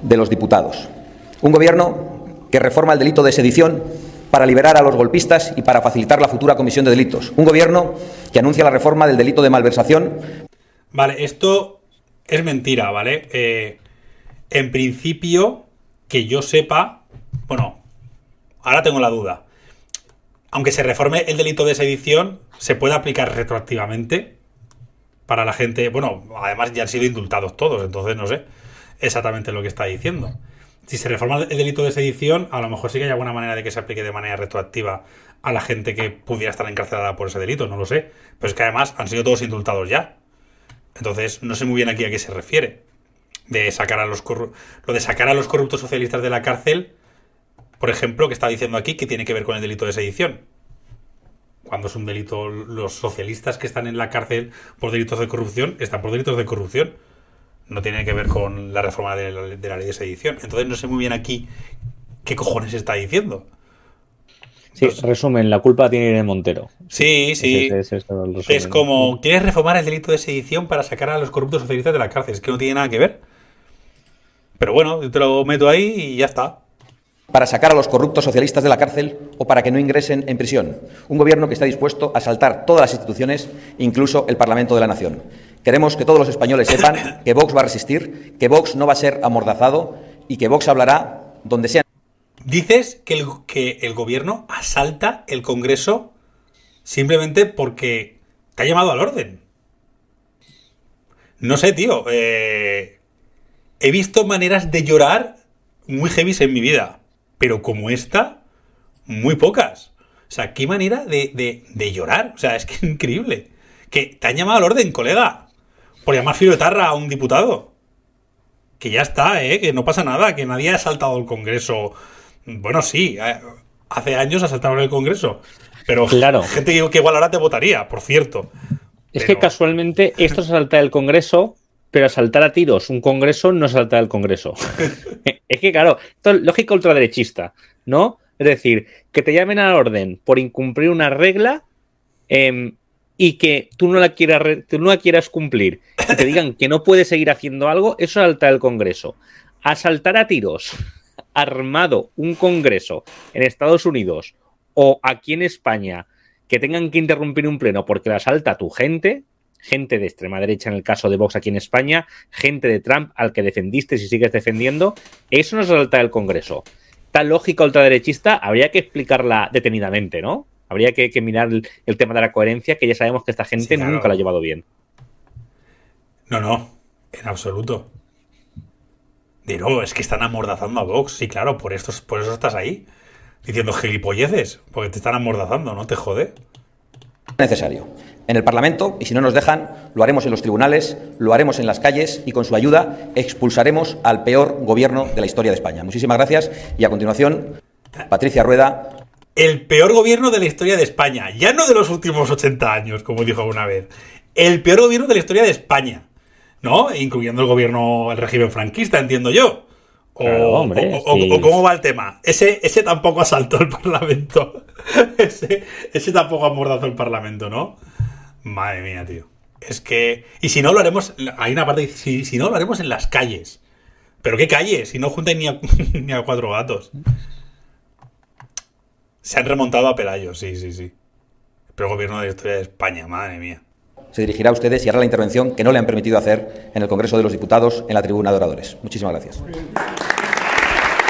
De los diputados. Un gobierno que reforma el delito de sedición para liberar a los golpistas y para facilitar la futura comisión de delitos. Un gobierno que anuncia la reforma del delito de malversación. Vale, esto es mentira, ¿vale? Eh, en principio, que yo sepa, bueno, ahora tengo la duda. Aunque se reforme el delito de sedición, se puede aplicar retroactivamente para la gente. Bueno, además ya han sido indultados todos, entonces no sé exactamente lo que está diciendo. Si se reforma el delito de sedición, a lo mejor sí que hay alguna manera de que se aplique de manera retroactiva a la gente que pudiera estar encarcelada por ese delito, no lo sé. Pero es que además han sido todos indultados ya. Entonces, no sé muy bien aquí a qué se refiere. De sacar a los lo de sacar a los corruptos socialistas de la cárcel, por ejemplo, que está diciendo aquí que tiene que ver con el delito de sedición. Cuando es un delito, los socialistas que están en la cárcel por delitos de corrupción están por delitos de corrupción. No tiene que ver con la reforma de la, de la ley de sedición. Entonces, no sé muy bien aquí qué cojones está diciendo. Sí, resumen, la culpa tiene Irene Montero. Sí, sí. es, como, ¿quieres reformar el delito de sedición para sacar a los corruptos socialistas de la cárcel? Es que no tiene nada que ver. Pero bueno, yo te lo meto ahí y ya está. Para sacar a los corruptos socialistas de la cárcel o para que no ingresen en prisión. Un gobierno que está dispuesto a saltar todas las instituciones, incluso el Parlamento de la Nación. Queremos que todos los españoles sepan que Vox va a resistir, que Vox no va a ser amordazado y que Vox hablará donde sea. Dices que el, que el gobierno asalta el Congreso simplemente porque te ha llamado al orden. No sé, tío. Eh, he visto maneras de llorar muy heavy en mi vida, pero como esta, muy pocas. O sea, qué manera de, llorar. O sea, es que increíble. Que te han llamado al orden, colega. Por llamar tarra a un diputado. Que ya está, ¿eh? Que no pasa nada, que nadie ha asaltado el Congreso bueno, sí, eh, hace años asaltaron el Congreso. Pero claro. gente que igual ahora te votaría, por cierto. Es que casualmente esto es asaltar el Congreso, pero asaltar a tiros un Congreso no es asaltar el Congreso. es que, claro, esto lógica ultraderechista, ¿no? Es decir, que te llamen a orden por incumplir una regla em, y que tú no, la quieras, tú no la quieras cumplir y te digan que no puedes seguir haciendo algo, eso es asaltar el Congreso. Asaltar a tiros armado un congreso en Estados Unidos o aquí en España que tengan que interrumpir un pleno porque la salta tu gente, gente de extrema derecha en el caso de Vox aquí en España, gente de Trump al que defendiste y sigues defendiendo, eso no la salta del Congreso. Tal lógica ultraderechista habría que explicarla detenidamente, ¿no? Habría que, mirar el, tema de la coherencia, que ya sabemos que esta gente nunca la ha llevado bien. No, no, en absoluto. Digo, es que están amordazando a Vox. Y claro, por, estos por eso estás ahí. Diciendo gilipolleces. Porque te están amordazando, ¿no te jode? Necesario. En el Parlamento, y si no nos dejan, lo haremos en los tribunales, lo haremos en las calles y con su ayuda expulsaremos al peor gobierno de la historia de España. Muchísimas gracias y a continuación, Patricia Rueda, el peor gobierno de la historia de España. Ya no de los últimos 80 años, como dijo alguna vez. El peor gobierno de la historia de España. ¿no? Incluyendo el gobierno, el régimen franquista, entiendo yo. O, cómo va el tema. Ese, ese tampoco asaltó el Parlamento. ese, tampoco tampoco mordazo el Parlamento, ¿no? Madre mía, tío. Es que. Y si no, lo haremos. Hay una parte. Si, si no, lo haremos en las calles. ¿Pero qué calles? Si no juntan ni a, ni a cuatro gatos. Se han remontado a Pelayo, sí, sí, sí. Pero el gobierno de historia de España, madre mía se dirigirá a ustedes y hará la intervención que no le han permitido hacer en el Congreso de los Diputados en la tribuna de oradores. Muchísimas gracias.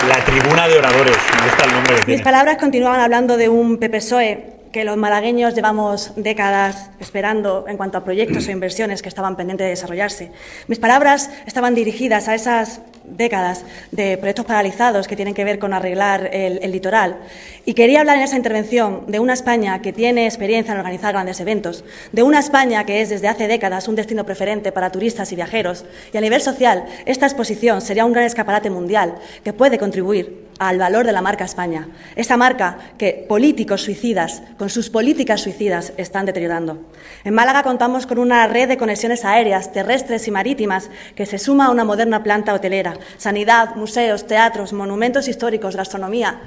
La tribuna de oradores, el nombre Mis palabras continuaban hablando de un PPSOE que los malagueños llevamos décadas esperando en cuanto a proyectos o inversiones que estaban pendientes de desarrollarse. Mis palabras estaban dirigidas a esas décadas de proyectos paralizados que tienen que ver con arreglar el, litoral. Y quería hablar en esa intervención de una España que tiene experiencia en organizar grandes eventos, de una España que es desde hace décadas un destino preferente para turistas y viajeros. Y a nivel social, esta exposición sería un gran escaparate mundial que puede contribuir al valor de la marca España. Esa marca que políticos suicidas con sus políticas suicidas, están deteriorando. En Málaga contamos con una red de conexiones aéreas, terrestres y marítimas que se suma a una moderna planta hotelera, sanidad, museos, teatros, monumentos históricos, gastronomía,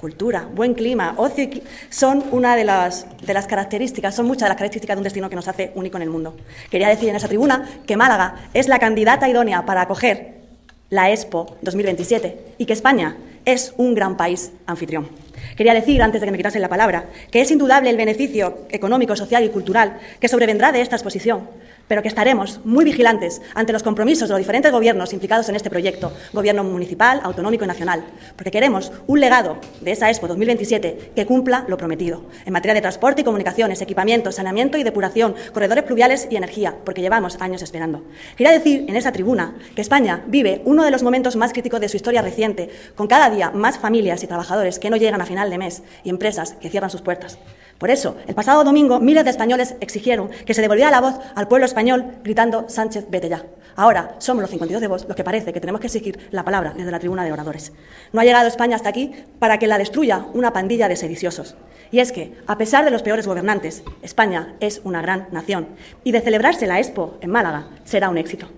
cultura, buen clima, ocio son una de las, de las características, son muchas de las características de un destino que nos hace único en el mundo. Quería decir en esa tribuna que Málaga es la candidata idónea para acoger la Expo 2027 y que España es un gran país anfitrión. Quería decir, antes de que me quitasen la palabra, que es indudable el beneficio económico, social y cultural que sobrevendrá de esta exposición, pero que estaremos muy vigilantes ante los compromisos de los diferentes gobiernos implicados en este proyecto, gobierno municipal, autonómico y nacional, porque queremos un legado de esa Expo 2027 que cumpla lo prometido en materia de transporte y comunicaciones, equipamiento, saneamiento y depuración, corredores pluviales y energía, porque llevamos años esperando. Quería decir en esa tribuna que España vive uno de los momentos más críticos de su historia reciente, con cada día más familias y trabajadores que no llegan a final de mes y empresas que cierran sus puertas. Por eso, el pasado domingo, miles de españoles exigieron que se devolviera la voz al pueblo español gritando Sánchez, vete ya. Ahora somos los 52 de voz los que parece que tenemos que exigir la palabra desde la tribuna de oradores. No ha llegado España hasta aquí para que la destruya una pandilla de sediciosos. Y es que, a pesar de los peores gobernantes, España es una gran nación. Y de celebrarse la Expo en Málaga será un éxito.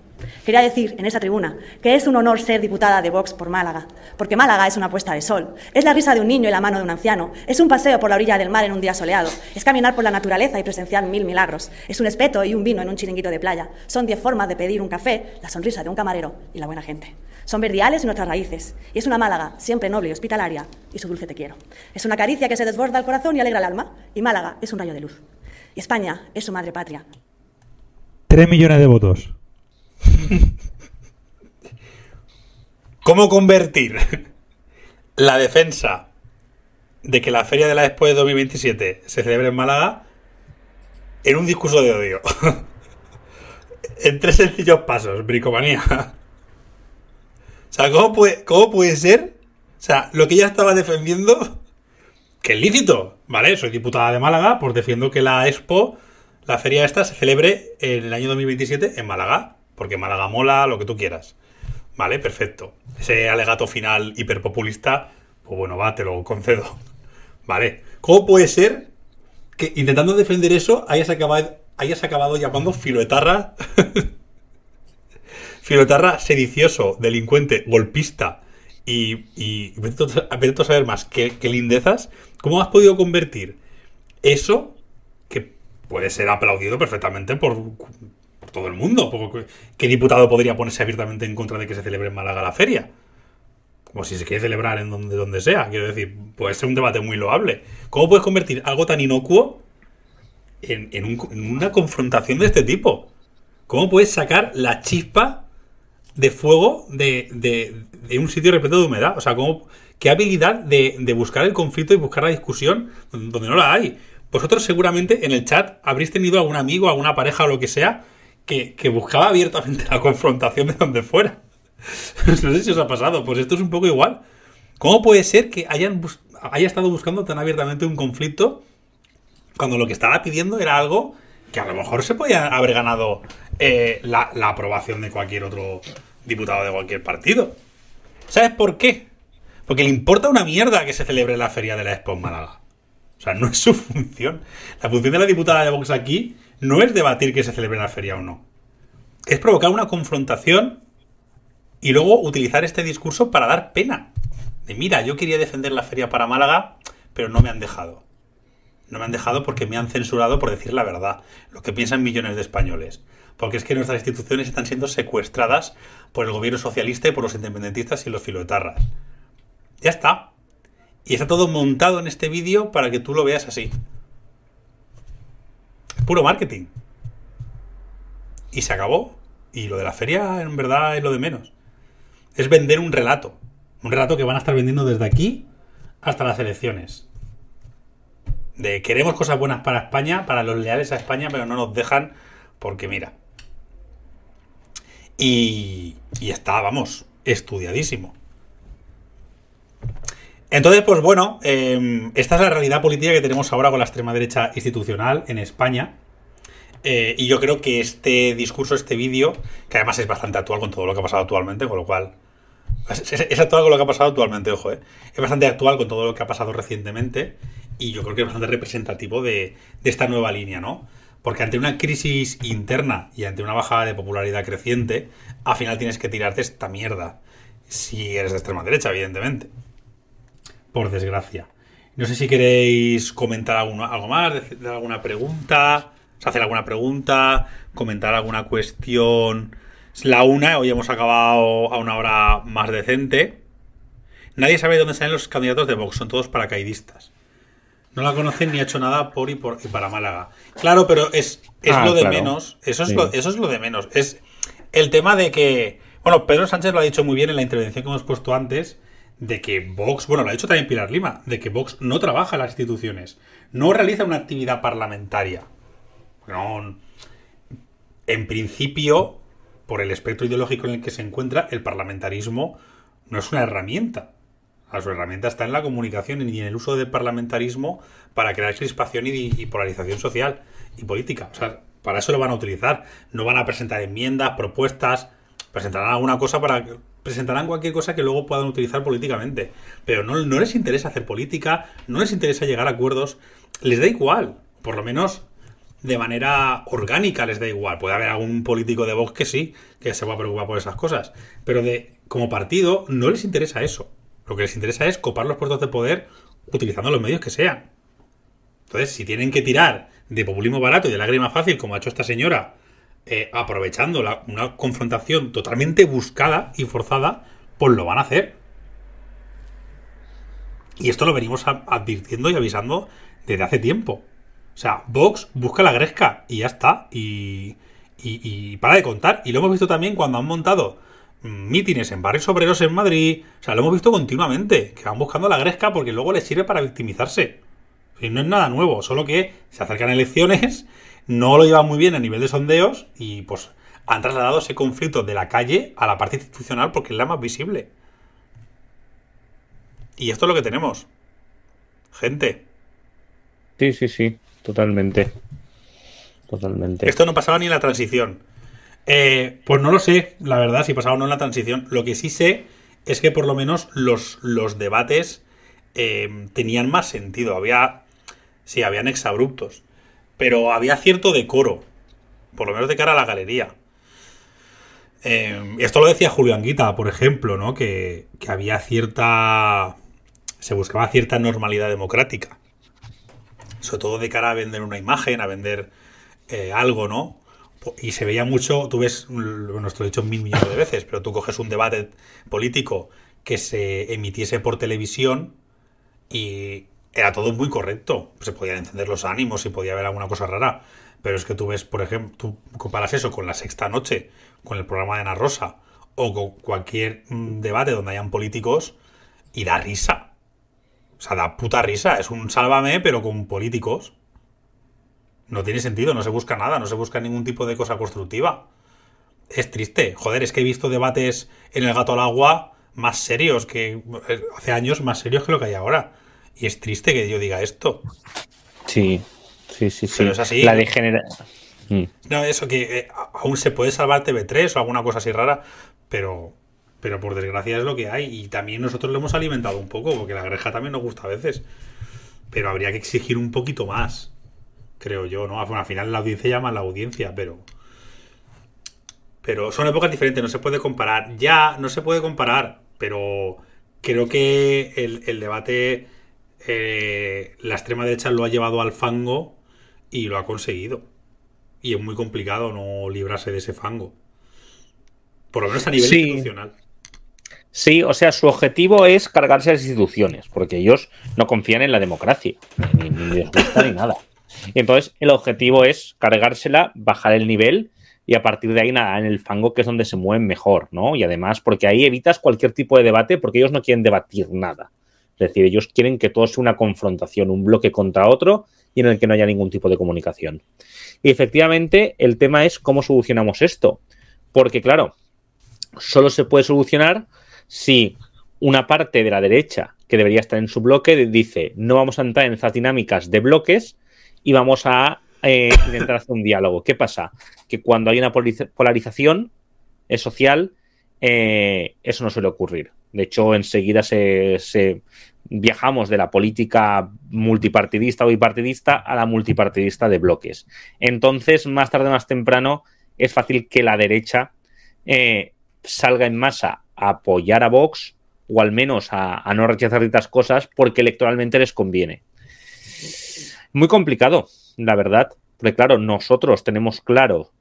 Quería decir en esa tribuna que es un honor ser diputada de Vox por Málaga, porque Málaga es una puesta de sol, es la risa de un niño y la mano de un anciano, es un paseo por la orilla del mar en un día soleado, es caminar por la naturaleza y presenciar mil milagros, es un espeto y un vino en un chiringuito de playa, son diez formas de pedir un café, la sonrisa de un camarero y la buena gente. Son verdiales y nuestras raíces, y es una Málaga siempre noble y hospitalaria, y su dulce te quiero. Es una caricia que se desborda el corazón y alegra el alma, y Málaga es un rayo de luz. España es su madre patria. Tres millones de votos. ¿Cómo convertir la defensa de que la Feria de la Expo de 2027 se celebre en Málaga en un discurso de odio? en tres sencillos pasos, bricomanía. O sea, ¿cómo puede, ser? O sea, lo que ya estaba defendiendo, que es lícito, ¿vale? Soy diputada de Málaga, pues defiendo que la Expo, la feria esta, se celebre en el año 2027 en Málaga porque Málaga mola, lo que tú quieras. Vale, perfecto. Ese alegato final hiperpopulista, pues bueno, va, te lo concedo. Vale. ¿Cómo puede ser que intentando defender eso hayas acabado, hayas acabado llamando filoetarra? filoetarra sedicioso, delincuente, golpista y, y a saber más qué lindezas. ¿Cómo has podido convertir eso, que puede ser aplaudido perfectamente por todo el mundo. ¿Qué diputado podría ponerse abiertamente en contra de que se celebre en Málaga la feria? Como si se quiere celebrar en donde, donde sea. Quiero decir, puede ser un debate muy loable. ¿Cómo puedes convertir algo tan inocuo en, en, una confrontación de este tipo? ¿Cómo puedes sacar la chispa de fuego de, un sitio repleto de humedad? O sea, ¿cómo, ¿qué habilidad de buscar el conflicto y buscar la discusión donde no la hay? Vosotros seguramente en el chat habréis tenido algún amigo, alguna pareja o lo que sea que, buscaba abiertamente la confrontación de donde fuera. no sé si os ha pasado, pues esto es un poco igual. ¿Cómo puede ser que hayan haya estado buscando tan abiertamente un conflicto cuando lo que estaba pidiendo era algo que a lo mejor se podía haber ganado eh, la, la aprobación de cualquier otro diputado de cualquier partido? ¿Sabes por qué? Porque le importa una mierda que se celebre la feria de la Expo en Málaga. O sea, no es su función. La función de la diputada de Vox aquí no es debatir que se celebre la feria o no. Es provocar una confrontación y luego utilizar este discurso para dar pena. De mira, yo quería defender la feria para Málaga, pero no me han dejado. No me han dejado porque me han censurado por decir la verdad, lo que piensan millones de españoles. Porque es que nuestras instituciones están siendo secuestradas por el gobierno socialista y por los independentistas y los filotarras. Ya está, y está todo montado en este vídeo para que tú lo veas así. Es puro marketing. Y se acabó. Y lo de la feria, en verdad, es lo de menos. Es vender un relato. Un relato que van a estar vendiendo desde aquí hasta las elecciones. De queremos cosas buenas para España, para los leales a España, pero no nos dejan porque mira. Y, y está, vamos, estudiadísimo. Entonces, pues bueno, em, esta es la realidad política que tenemos ahora con la extrema derecha institucional en España. Eh, y yo creo que este discurso, este vídeo, que además es bastante actual con todo lo que ha pasado actualmente, con lo cual. Es, actual con lo que ha pasado actualmente, ojo, eh. Es bastante actual con todo lo que ha pasado recientemente. Y yo creo que es bastante representativo de, de esta nueva línea, ¿no? Porque ante una crisis interna y ante una bajada de popularidad creciente, al final tienes que tirarte esta mierda. Si eres de extrema derecha, evidentemente por desgracia. No sé si queréis comentar algo más, hacer alguna pregunta, comentar alguna cuestión. Es la una, hoy hemos acabado a una hora más decente. Nadie sabe dónde salen los candidatos de Vox, son todos paracaidistas. No la conocen ni ha hecho nada por y, por, para Málaga. Claro, pero es, es ah, lo de menos. Eso es, lo, eso es lo de menos. Es el tema de que. Bueno, Pedro Sánchez lo ha dicho muy bien en la intervención que hemos puesto antes de que Vox, bueno, lo ha dicho también Pilar Lima, de que Vox no trabaja en las instituciones, no realiza una actividad parlamentaria. en principio, por el espectro ideológico en el que se encuentra, el parlamentarismo no es una herramienta. su herramienta está en la comunicación y en el uso del parlamentarismo para crear crispación y, y polarización social y política. O sea, para eso lo van a utilizar. No van a presentar enmiendas, propuestas, presentarán alguna cosa para presentarán cualquier cosa que luego puedan utilizar políticamente. Pero no, les interesa hacer política, no les interesa llegar a acuerdos, les da igual, por lo menos de manera orgánica les da igual. Puede haber algún político de Vox que sí, que se va a preocupar por esas cosas. Pero de, como partido no les interesa eso. Lo que les interesa es copar los puestos de poder utilizando los medios que sean. Entonces, si tienen que tirar de populismo barato y de lágrima fácil, como ha hecho esta señora, eh, aprovechando una confrontación totalmente buscada y forzada, pues lo van a hacer. Y esto lo venimos advirtiendo y avisando desde hace tiempo. O sea, Vox busca la gresca y ya está. Y, y, y para de contar. Y lo hemos visto también cuando han montado mm, mítines en barrios obreros en Madrid. O sea, lo hemos visto continuamente, que van buscando la gresca porque luego les sirve para victimizarse. Y no es nada nuevo, solo que se acercan elecciones no lo lleva muy bien a nivel de sondeos y pues han trasladado ese conflicto de la calle a la parte institucional porque es la más visible. Y esto es lo que tenemos. Gente. Sí, sí, sí, totalmente. Totalmente. Esto no pasaba ni en la transición. Eh, pues no lo sé, la verdad, si pasaba o no en la transición. Lo que sí sé es que por lo menos los, los debates eh, tenían más sentido. Había. Sí, habían exabruptos pero había cierto decoro, por lo menos de cara a la galería. Eh, y esto lo decía Julio Guita, por ejemplo, ¿no? Que, había cierta. se buscaba cierta normalidad democrática. Sobre todo de cara a vender una imagen, a vender eh, algo, ¿no? Y se veía mucho, tú ves, bueno, esto lo he dicho mil millones de veces, pero tú coges un debate político que se emitiese por televisión y era todo muy correcto. Se podían encender los ánimos y podía haber alguna cosa rara. Pero es que tú ves, por ejemplo, tú comparas eso con la sexta noche, con el programa de Ana Rosa o con cualquier mm, debate donde hayan políticos y da risa. O sea, da puta risa. Es un sálvame, pero con políticos. No tiene sentido, no se busca nada, no se busca ningún tipo de cosa constructiva. Es triste. Joder, es que he visto debates en el gato al agua más serios que. Eh, hace años más serios que lo que hay ahora y es triste que yo diga esto. Sí, sí, sí, sí. Pero es así. La degeneración. Mm. No, eso que eh, aún se puede salvar TV3 o alguna cosa así rara, pero, pero por desgracia es lo que hay. Y también nosotros lo hemos alimentado un poco, porque la greja también nos gusta a veces. Pero habría que exigir un poquito más, creo yo, ¿no? Bueno, al final la audiencia llama la audiencia, pero. Pero son épocas diferentes, no se puede comparar. Ya, no se puede comparar, pero creo que el, el debate eh, la extrema derecha lo ha llevado al fango y lo ha conseguido. Y es muy complicado no librarse de ese fango. Por lo menos a nivel institucional. Sí, o sea, su objetivo es cargarse a las instituciones, porque ellos no confían en la democracia, ni, les gusta ni nada. Entonces, el objetivo es cargársela, bajar el nivel y a partir de ahí nada, en el fango, que es donde se mueven mejor, ¿no? Y además, porque ahí evitas cualquier tipo de debate, porque ellos no quieren debatir nada. Es decir, ellos quieren que todo sea una confrontación, un bloque contra otro y en el que no haya ningún tipo de comunicación. Y efectivamente, el tema es cómo solucionamos esto. Porque, claro, solo se puede solucionar si una parte de la derecha que debería estar en su bloque dice no vamos a entrar en esas dinámicas de bloques y vamos a eh, intentar hacer un diálogo. ¿Qué pasa? Que cuando hay una polarización eh, social, eh, eso no suele ocurrir. De hecho, enseguida se, viajamos de la política multipartidista o bipartidista a la multipartidista de bloques. Entonces, más tarde o más temprano, es fácil que la derecha eh, salga en masa a apoyar a Vox o al menos a, no rechazar estas cosas porque electoralmente les conviene. Muy complicado, la verdad, porque claro, nosotros tenemos claro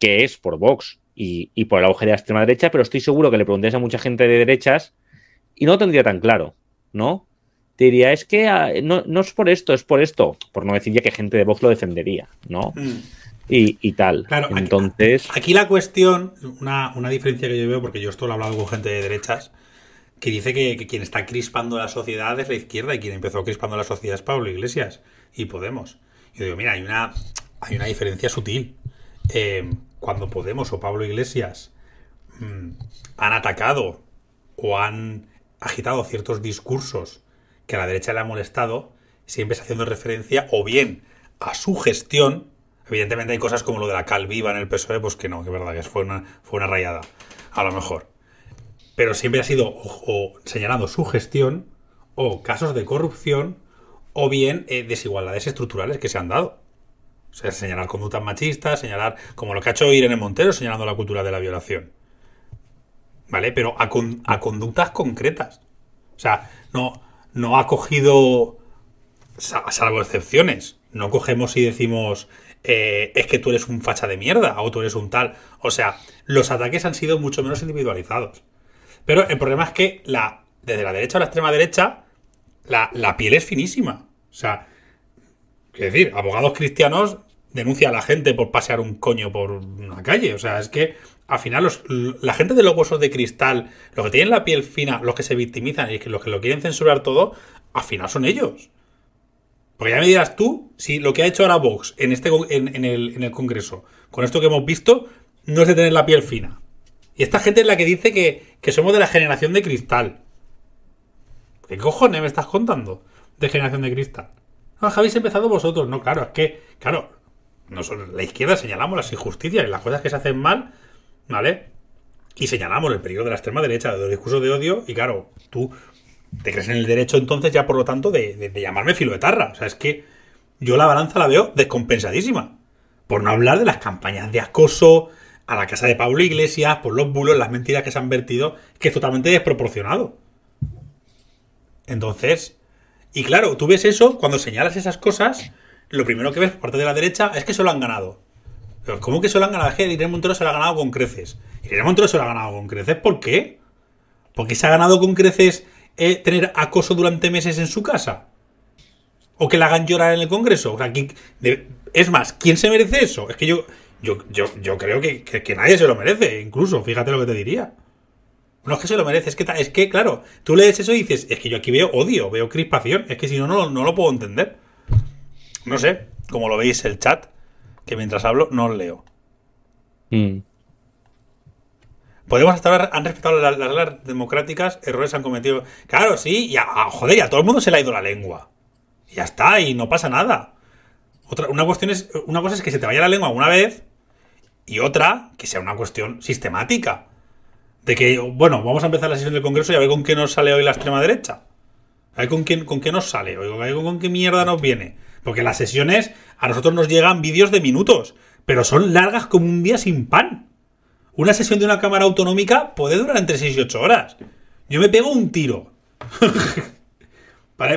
que es por Vox y, por la auge de extrema derecha, pero estoy seguro que le preguntéis a mucha gente de derechas y no tendría tan claro, ¿no? Te diría, es que ah, no, es por esto, es por esto, por no decir ya que gente de Vox lo defendería, ¿no? Mm. Y, tal. Claro, entonces. Aquí, la cuestión, una, diferencia que yo veo, porque yo esto lo he hablado con gente de derechas, que dice que, quien está crispando la sociedad es la izquierda y quien empezó crispando la sociedad es Pablo Iglesias y Podemos. Yo digo, mira, hay una, hay una diferencia sutil. Eh, cuando Podemos o Pablo Iglesias mm, han atacado o han agitado ciertos discursos que a la derecha le ha molestado, siempre está haciendo referencia o bien a su gestión, evidentemente hay cosas como lo de la cal viva en el PSOE, pues que no, que es verdad que fue una, fue una rayada, a lo mejor. Pero siempre ha sido o, señalando su gestión, o casos de corrupción, o bien eh, desigualdades estructurales que se han dado. O sea, señalar conductas machistas, señalar, como lo que ha hecho Irene Montero, señalando la cultura de la violación. ¿Vale? Pero a, conductas concretas. O sea, no, no ha cogido, salvo excepciones, no cogemos y decimos, eh, es que tú eres un facha de mierda o tú eres un tal. O sea, los ataques han sido mucho menos individualizados. Pero el problema es que la, desde la derecha a la extrema derecha, la, la piel es finísima. O sea, es decir, abogados cristianos denuncia a la gente por pasear un coño por una calle. O sea, es que al final la gente de los huesos de cristal, los que tienen la piel fina, los que se victimizan y los que lo quieren censurar todo, al final son ellos. Porque ya me dirás tú si lo que ha hecho ahora Vox en, este, en, el, Congreso, con esto que hemos visto, no es de tener la piel fina. Y esta gente es la que dice que, que somos de la generación de cristal. ¿Qué cojones me estás contando de generación de cristal? Ah, habéis empezado vosotros. No, claro, es que, claro, nosotros, la izquierda señalamos las injusticias y las cosas que se hacen mal, ¿vale? Y señalamos el peligro de la extrema derecha, de los discursos de odio, y claro, tú te crees en el derecho entonces ya por lo tanto de, de llamarme filoetarra. O sea, es que yo la balanza la veo descompensadísima. Por no hablar de las campañas de acoso a la casa de Pablo Iglesias, por los bulos, las mentiras que se han vertido, que es totalmente desproporcionado. Entonces, y claro, tú ves eso, cuando señalas esas cosas, lo primero que ves por parte de la derecha es que solo han ganado. Pero ¿Cómo que solo han ganado? Es que Irene se lo ha ganado con creces. Irene Montero se lo ha ganado con creces, ¿por qué? ¿Porque se ha ganado con creces eh, tener acoso durante meses en su casa? ¿O que la hagan llorar en el Congreso? es más, ¿quién se merece eso? Es que yo, yo, yo, yo creo que, que nadie se lo merece, incluso, fíjate lo que te diría. No es que se lo merece, es que, es que, claro, tú lees eso y dices, es que yo aquí veo odio, veo crispación, es que si no, no, lo puedo entender. No sé, como lo veis el chat, que mientras hablo no os leo. Mm. Podemos hasta han respetado las, reglas democráticas, errores han cometido. Claro, sí, y a, joder, y todo el mundo se le ha ido la lengua. ya está, y no pasa nada. Otra, una, cuestión es, una cosa es que se te vaya la lengua una vez, y otra que sea una cuestión sistemática. De que, bueno, vamos a empezar la sesión del Congreso y a ver con qué nos sale hoy la extrema derecha. A ver con, quién, con qué nos sale, hoy, a con qué mierda nos viene. Porque las sesiones, a nosotros nos llegan vídeos de minutos, pero son largas como un día sin pan. Una sesión de una cámara autonómica puede durar entre 6 y 8 horas. Yo me pego un tiro.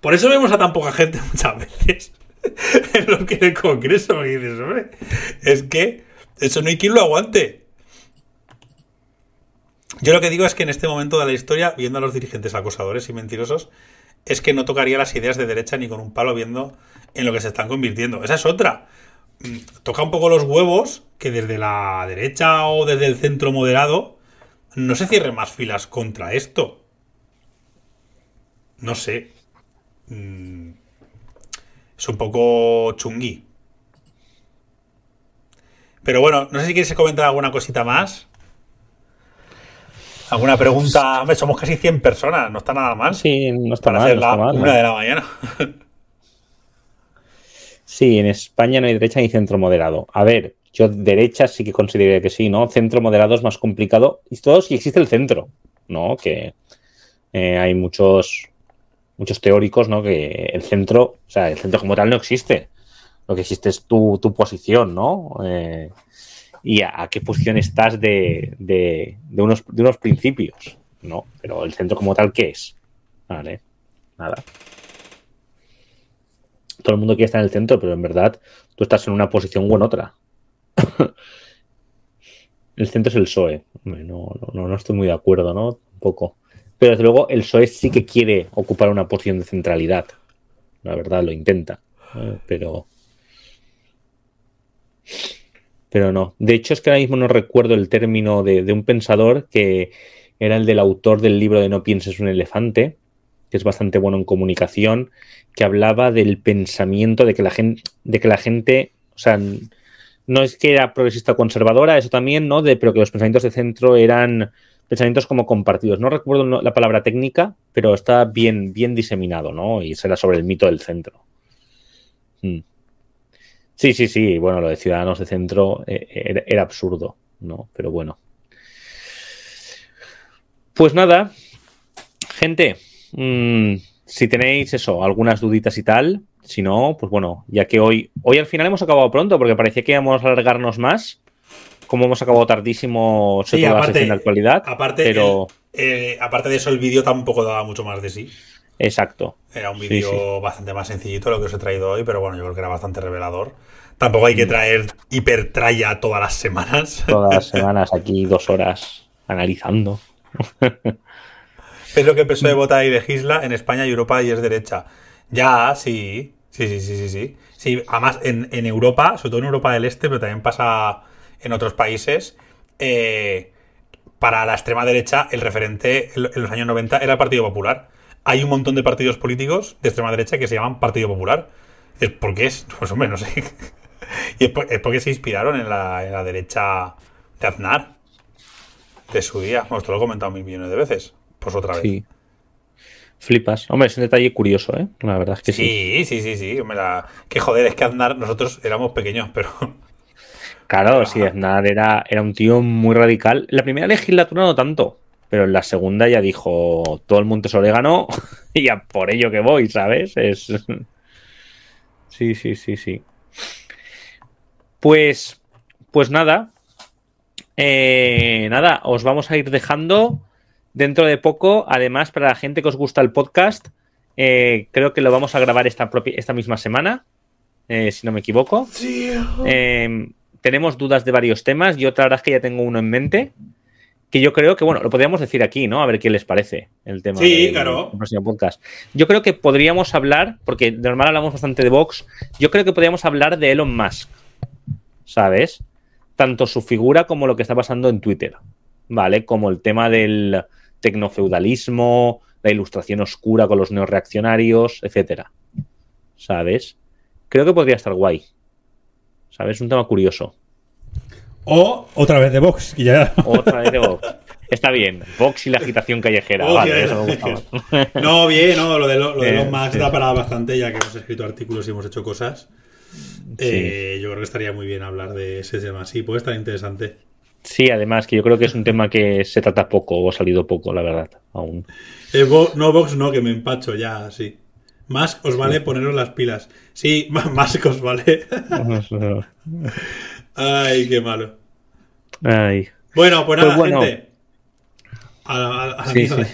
por, eso vemos a tan poca gente muchas veces en lo que el Congreso. hombre, es que eso no hay quien lo aguante. Yo lo que digo es que en este momento de la historia, viendo a los dirigentes acosadores y mentirosos, es que no tocaría las ideas de derecha ni con un palo viendo en lo que se están convirtiendo. Esa es otra. Mm, toca un poco los huevos que desde la derecha o desde el centro moderado no se cierren más filas contra esto. No sé. Mm, es un poco chungui. Pero bueno, no sé si quieres comentar alguna cosita más. ¿Alguna pregunta? Hombre, somos casi 100 personas, no está nada mal. Sí, no está nada mal. una de la mañana. Sí, en España no hay derecha ni centro moderado. A ver, yo derecha sí que consideraría que sí, ¿no? Centro moderado es más complicado. Y todo si existe el centro, ¿no? Que eh, hay muchos, muchos teóricos, ¿no? Que el centro, o sea, el centro como tal no existe. Lo que existe es tu, tu posición, ¿no? Eh, y a, qué posición estás de, unos, principios, ¿no? Pero el centro como tal, ¿qué es? Vale, nada. Todo el mundo quiere estar en el centro, pero en verdad tú estás en una posición u en otra. el centro es el PSOE. No, estoy muy de acuerdo, ¿no? poco. Pero desde luego el PSOE sí que quiere ocupar una posición de centralidad. La verdad, lo intenta. Pero pero no. De hecho, es que ahora mismo no recuerdo el término de, un pensador que era el del autor del libro de No pienses un elefante, que es bastante bueno en comunicación, que hablaba del pensamiento de que la gente, de que la gente, o sea, no es que era progresista conservadora, eso también, ¿no? De, pero que los pensamientos de centro eran pensamientos como compartidos. No recuerdo la palabra técnica, pero está bien, bien diseminado, ¿no? Y será sobre el mito del centro. Hmm. Sí, sí, sí. Bueno, lo de Ciudadanos de Centro eh, eh, era, absurdo, ¿no? Pero bueno. Pues nada, gente, mm, si tenéis eso, algunas duditas y tal, si no, pues bueno, ya que hoy, hoy al final hemos acabado pronto, porque parecía que íbamos a alargarnos más, como hemos acabado tardísimo, se sí, la de actualidad. Aparte, eh, aparte de eso, el vídeo tampoco daba mucho más de sí. Exacto. Era un vídeo bastante más sencillito lo que os he traído hoy, pero bueno, yo creo que era bastante revelador. Tampoco hay que mm. traer hipertralla todas las semanas. Todas las semanas, aquí dos horas analizando. Es lo que empezó de votar mm. y legisla en España y Europa y es derecha. Ya, sí, sí, sí, sí, sí. sí. sí además, en, Europa, sobre todo en Europa del Este, pero también pasa en otros países, eh, para la extrema derecha el referente en los años 90 era el Partido Popular hay un montón de partidos políticos de extrema derecha que se llaman Partido Popular. ¿por es? Pues hombre, no sé. y es, porque se inspiraron en la, derecha de Aznar, de su día. Bueno, esto lo he comentado mil millones de veces. Pues otra vez. Sí. Flipas. Hombre, es un detalle curioso, ¿eh? La verdad es que sí. Sí, sí, sí, sí. Que joder, es que Aznar, nosotros éramos pequeños, pero... Claro, sí, Aznar era, era un tío muy radical. La primera legislatura no tanto, pero en la segunda ya dijo, todo el mundo es orégano y ya por ello que voy, ¿sabes? Es... Sí, sí, sí, sí. Pues, pues nada, eh, nada, os vamos a ir dejando dentro de poco. Además, para la gente que os gusta el podcast, eh, creo que lo vamos a grabar esta, esta misma semana, eh, si no me equivoco. tenemos dudas de varios temas. Yo, otra verdad es que ya tengo uno en mente que yo creo que, bueno, lo podríamos decir aquí, ¿no? A ver qué les parece el tema. Sí, claro. próximo podcast. Yo creo que podríamos hablar, porque de normal hablamos bastante de Vox, yo creo que podríamos hablar de Elon Musk, ¿sabes? Tanto su figura como lo que está pasando en Twitter, ¿vale? Como el tema del tecnofeudalismo, la ilustración oscura con los neoreaccionarios, etcétera, ¿sabes? Creo que podría estar guay, ¿sabes? Un tema curioso. O otra vez de Vox. ya... Otra vez de Vox. Está bien. Vox y la agitación callejera. Oh, vale, eso me no, bien, no, lo de, los Max da para bastante, ya que hemos escrito artículos y hemos hecho cosas. Eh, yo creo que estaría muy bien hablar de ese tema. Sí, puede estar interesante. Sí, además que yo creo que es un tema que se trata poco o ha salido poco, la verdad, aún. Eh, no, Vox no, que me empacho ya, sí. Más os vale poneros las pilas. Sí, más, os vale. Ay, qué malo. Bueno, pues, pues nada, gente.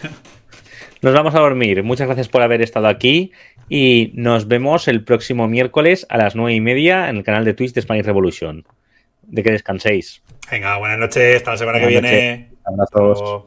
Nos vamos a dormir. Muchas gracias por haber estado aquí y nos vemos el próximo miércoles a las nueve y media en el canal de Twitch de Spanish Revolution. De que descanséis. Venga, buenas noches. Hasta la semana que viene. Un Hasta